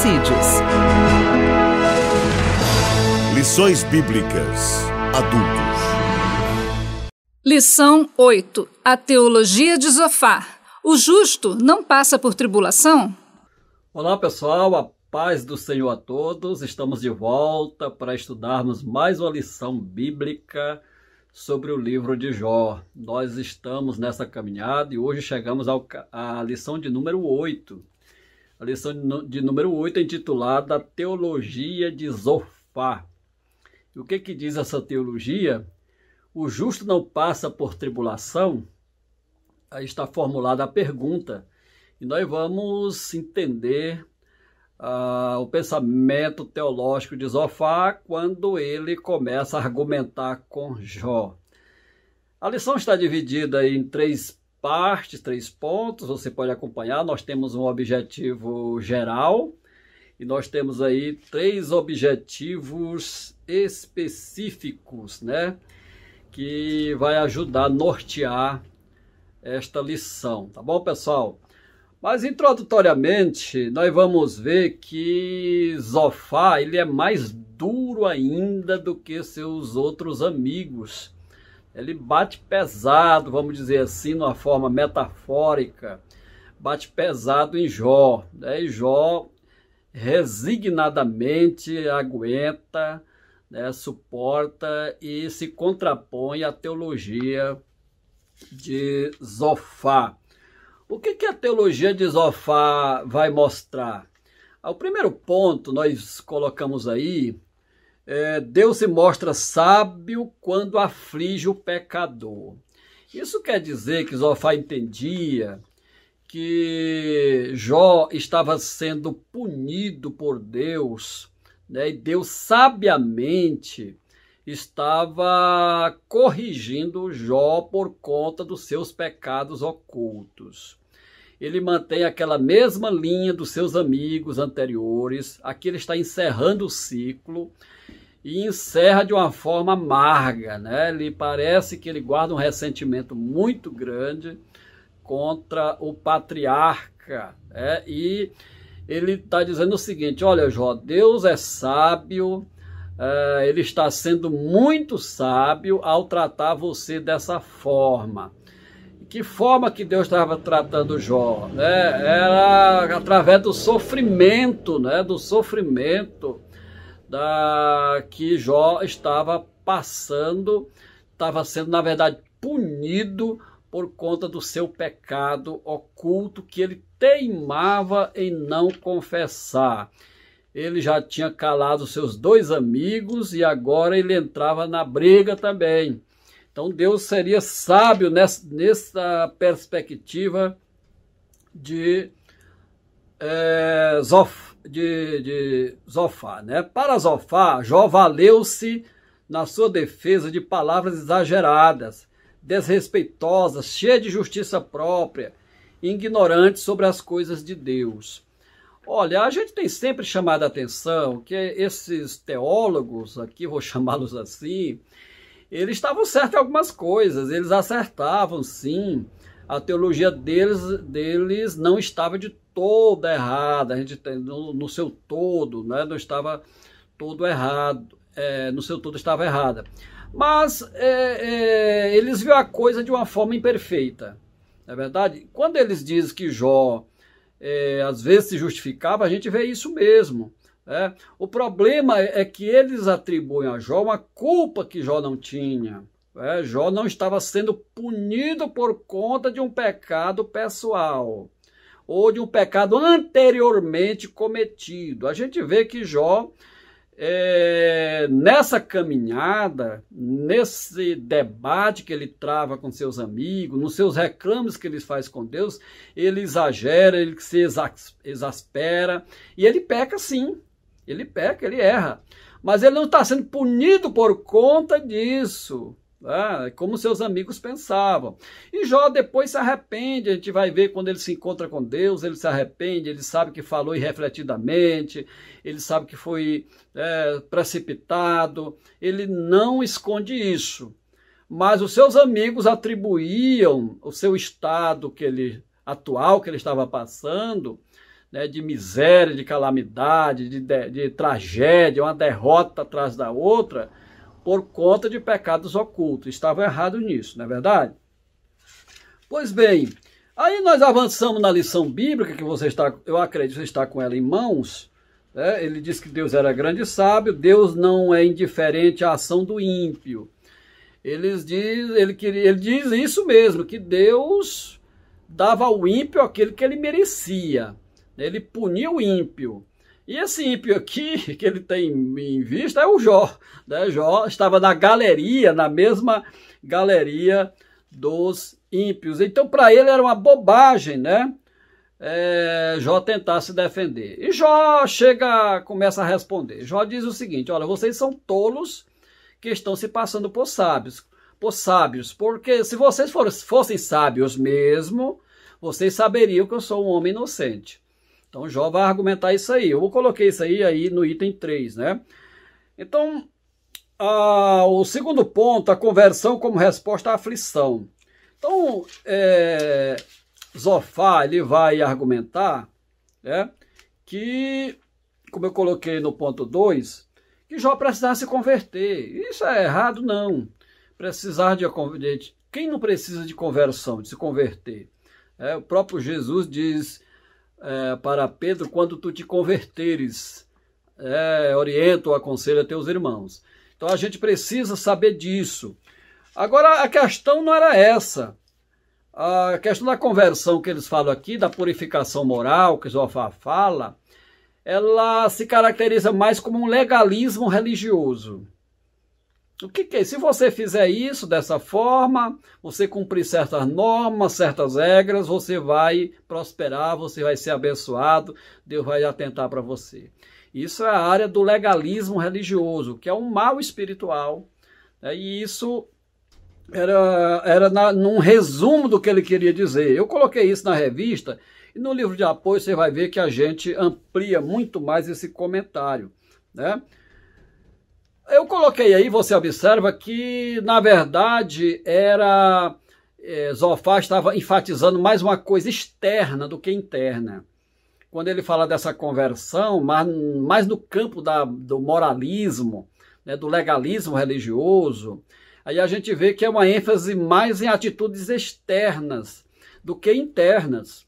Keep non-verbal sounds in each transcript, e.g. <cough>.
homicídios. Lições Bíblicas Adultos. Lição 8. A Teologia de Zofar. O justo não passa por tribulação? Olá, pessoal. A paz do Senhor a todos. Estamos de volta para estudarmos mais uma lição bíblica sobre o livro de Jó. Nós estamos nessa caminhada e hoje chegamos à lição de número 8. A lição de número 8 é intitulada Teologia de Zofá. E o que, que diz essa teologia? O justo não passa por tribulação? Aí está formulada a pergunta. E nós vamos entender ah, o pensamento teológico de Zofá quando ele começa a argumentar com Jó. A lição está dividida em três partes, três pontos, você pode acompanhar. Nós temos um objetivo geral e nós temos aí três objetivos específicos, né? Que vai ajudar a nortear esta lição, tá bom, pessoal? Mas introdutoriamente, nós vamos ver que Zofá, ele é mais duro ainda do que seus outros amigos ele bate pesado, vamos dizer assim, numa forma metafórica, bate pesado em Jó. Né? E Jó resignadamente aguenta, né? suporta e se contrapõe à teologia de Zofá. O que, que a teologia de Zofá vai mostrar? Ah, o primeiro ponto nós colocamos aí é, Deus se mostra sábio quando aflige o pecador. Isso quer dizer que Zofá entendia que Jó estava sendo punido por Deus, né? e Deus sabiamente estava corrigindo Jó por conta dos seus pecados ocultos. Ele mantém aquela mesma linha dos seus amigos anteriores, aqui ele está encerrando o ciclo e encerra de uma forma amarga, né? Ele parece que ele guarda um ressentimento muito grande contra o patriarca, né? E ele está dizendo o seguinte: olha, Jó, Deus é sábio, é, ele está sendo muito sábio ao tratar você dessa forma. Que forma que Deus estava tratando Jó? Né? Era através do sofrimento, né? Do sofrimento da que Jó estava passando, estava sendo, na verdade, punido por conta do seu pecado oculto que ele teimava em não confessar. Ele já tinha calado seus dois amigos e agora ele entrava na briga também. Então Deus seria sábio nessa, nessa perspectiva de é, Zof de, de Zofá. Né? Para Zofá, Jó valeu-se na sua defesa de palavras exageradas, desrespeitosas, cheias de justiça própria, ignorantes sobre as coisas de Deus. Olha, a gente tem sempre chamado a atenção que esses teólogos, aqui vou <laughs> chamá-los assim, eles estavam certos em algumas coisas, eles acertavam sim. A teologia deles, deles não estava de toda errada, a gente tem, no, no, seu todo, né, não estava todo errado, é, no seu todo estava errada. Mas é, é, eles viram a coisa de uma forma imperfeita, não é verdade? Quando eles dizem que Jó é, às vezes se justificava, a gente vê isso mesmo. Né? O problema é, é que eles atribuem a Jó uma culpa que Jó não tinha. É, Jó não estava sendo punido por conta de um pecado pessoal ou de um pecado anteriormente cometido. A gente vê que Jó, é, nessa caminhada, nesse debate que ele trava com seus amigos, nos seus reclames que ele faz com Deus, ele exagera, ele se exaspera e ele peca sim. Ele peca, ele erra. Mas ele não está sendo punido por conta disso. Tá? Como seus amigos pensavam. E Jó depois se arrepende, a gente vai ver quando ele se encontra com Deus, ele se arrepende, ele sabe que falou irrefletidamente, ele sabe que foi é, precipitado, ele não esconde isso. Mas os seus amigos atribuíam o seu estado que ele atual que ele estava passando, né, de miséria, de calamidade, de, de, de tragédia, uma derrota atrás da outra por conta de pecados ocultos. estava errado nisso, não é verdade? Pois bem, aí nós avançamos na lição bíblica, que você está, eu acredito, você está com ela em mãos. Né? Ele diz que Deus era grande e sábio, Deus não é indiferente à ação do ímpio. Ele diz, ele, queria, ele diz isso mesmo, que Deus dava ao ímpio aquilo que ele merecia. Né? Ele punia o ímpio. E esse assim, ímpio aqui que ele tem em vista é o Jó. Né? Jó estava na galeria, na mesma galeria dos ímpios. Então, para ele era uma bobagem, né? É, Jó tentar se defender. E Jó chega, começa a responder. Jó diz o seguinte: Olha, vocês são tolos que estão se passando por sábios, por sábios, porque se vocês fossem sábios mesmo, vocês saberiam que eu sou um homem inocente. Então Jó vai argumentar isso aí. Eu coloquei isso aí, aí no item 3, né? Então, a, o segundo ponto, a conversão como resposta à aflição. Então, é, Zofá ele vai argumentar né, que, como eu coloquei no ponto 2, que Jó precisava se converter. Isso é errado? Não. Precisar de, de quem não precisa de conversão, de se converter? É, o próprio Jesus diz é, para Pedro quando tu te converteres. É, orienta ou aconselha teus irmãos. Então a gente precisa saber disso. Agora, a questão não era essa. A questão da conversão que eles falam aqui, da purificação moral que Josafá fala, ela se caracteriza mais como um legalismo religioso. O que, que é? Se você fizer isso dessa forma, você cumprir certas normas, certas regras, você vai prosperar, você vai ser abençoado, Deus vai atentar para você. Isso é a área do legalismo religioso, que é um mal espiritual. Né? E isso era, era na, num resumo do que ele queria dizer. Eu coloquei isso na revista e no livro de apoio você vai ver que a gente amplia muito mais esse comentário. Né? Eu coloquei aí, você observa que na verdade era é, Zofar estava enfatizando mais uma coisa externa do que interna. Quando ele fala dessa conversão, mais no campo da, do moralismo, né, do legalismo religioso, aí a gente vê que é uma ênfase mais em atitudes externas do que internas.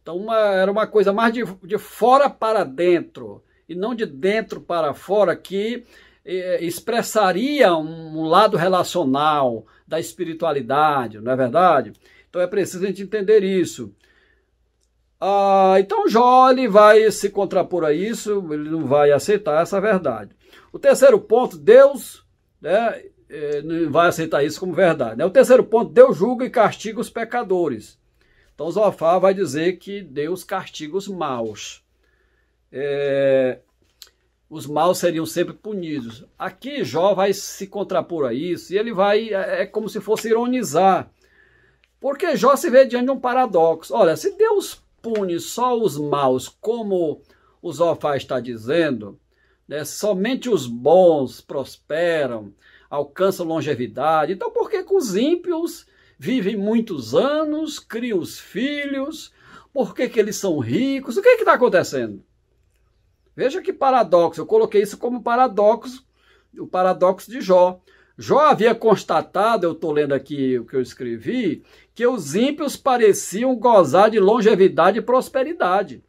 Então uma, era uma coisa mais de, de fora para dentro e não de dentro para fora que eh, expressaria um lado relacional da espiritualidade, não é verdade? Então é preciso a gente entender isso. Ah, então Jó ele vai se contrapor a isso, ele não vai aceitar essa verdade. O terceiro ponto, Deus né, eh, não vai aceitar isso como verdade. Né? O terceiro ponto, Deus julga e castiga os pecadores. Então Zofá vai dizer que Deus castiga os maus. É, os maus seriam sempre punidos. Aqui Jó vai se contrapor a isso e ele vai, é, é como se fosse ironizar. Porque Jó se vê diante de um paradoxo. Olha, se Deus pune só os maus, como o Zofá está dizendo, né, somente os bons prosperam, alcançam longevidade. Então, por que, que os ímpios vivem muitos anos, criam os filhos? Por que, que eles são ricos? O que é está acontecendo? Veja que paradoxo, eu coloquei isso como paradoxo, o paradoxo de Jó. Jó havia constatado, eu estou lendo aqui o que eu escrevi, que os ímpios pareciam gozar de longevidade e prosperidade.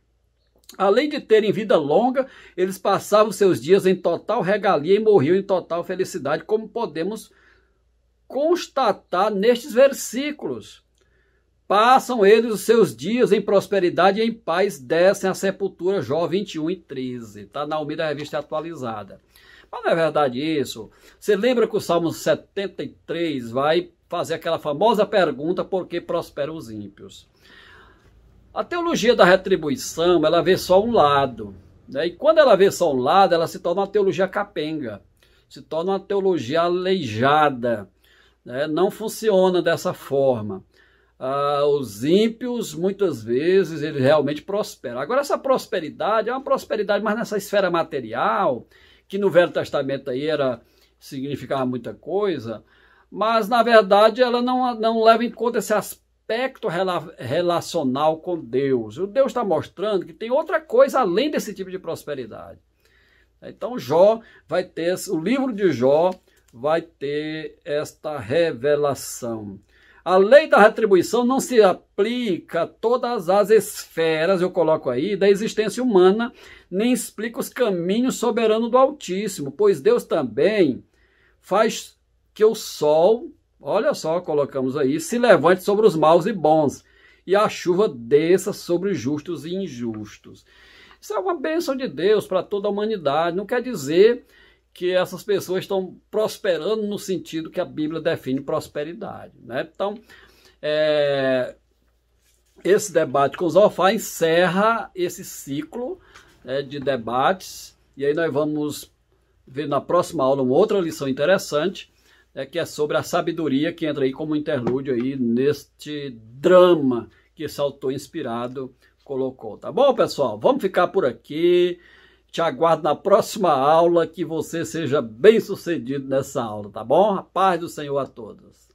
Além de terem vida longa, eles passavam seus dias em total regalia e morriam em total felicidade, como podemos constatar nestes versículos. Passam eles os seus dias em prosperidade e em paz, descem à sepultura, Jó 21 e 13. Está na Almeida Revista Atualizada. Mas não é verdade isso? Você lembra que o Salmo 73 vai fazer aquela famosa pergunta, por que prosperam os ímpios? A teologia da retribuição, ela vê só um lado. Né? E quando ela vê só um lado, ela se torna uma teologia capenga, se torna uma teologia aleijada. Né? Não funciona dessa forma ah, os ímpios, muitas vezes, eles realmente prosperam. Agora, essa prosperidade é uma prosperidade mais nessa esfera material, que no Velho Testamento aí era, significava muita coisa, mas, na verdade, ela não, não leva em conta esse aspecto rela, relacional com Deus. O Deus está mostrando que tem outra coisa além desse tipo de prosperidade. Então, Jó vai ter, o livro de Jó vai ter esta revelação. A lei da retribuição não se aplica a todas as esferas, eu coloco aí, da existência humana, nem explica os caminhos soberanos do Altíssimo, pois Deus também faz que o sol, olha só, colocamos aí, se levante sobre os maus e bons, e a chuva desça sobre justos e injustos. Isso é uma bênção de Deus para toda a humanidade, não quer dizer que essas pessoas estão prosperando no sentido que a Bíblia define prosperidade. Né? Então, é, esse debate com Zofá encerra esse ciclo é, de debates, e aí nós vamos ver na próxima aula uma outra lição interessante, é, que é sobre a sabedoria que entra aí como interlúdio aí neste drama que esse autor inspirado colocou. Tá bom, pessoal? Vamos ficar por aqui. Te aguardo na próxima aula, que você seja bem sucedido nessa aula, tá bom? A paz do Senhor a todos.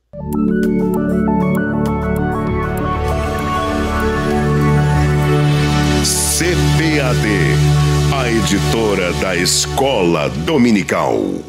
CPAD, a editora da Escola Dominical.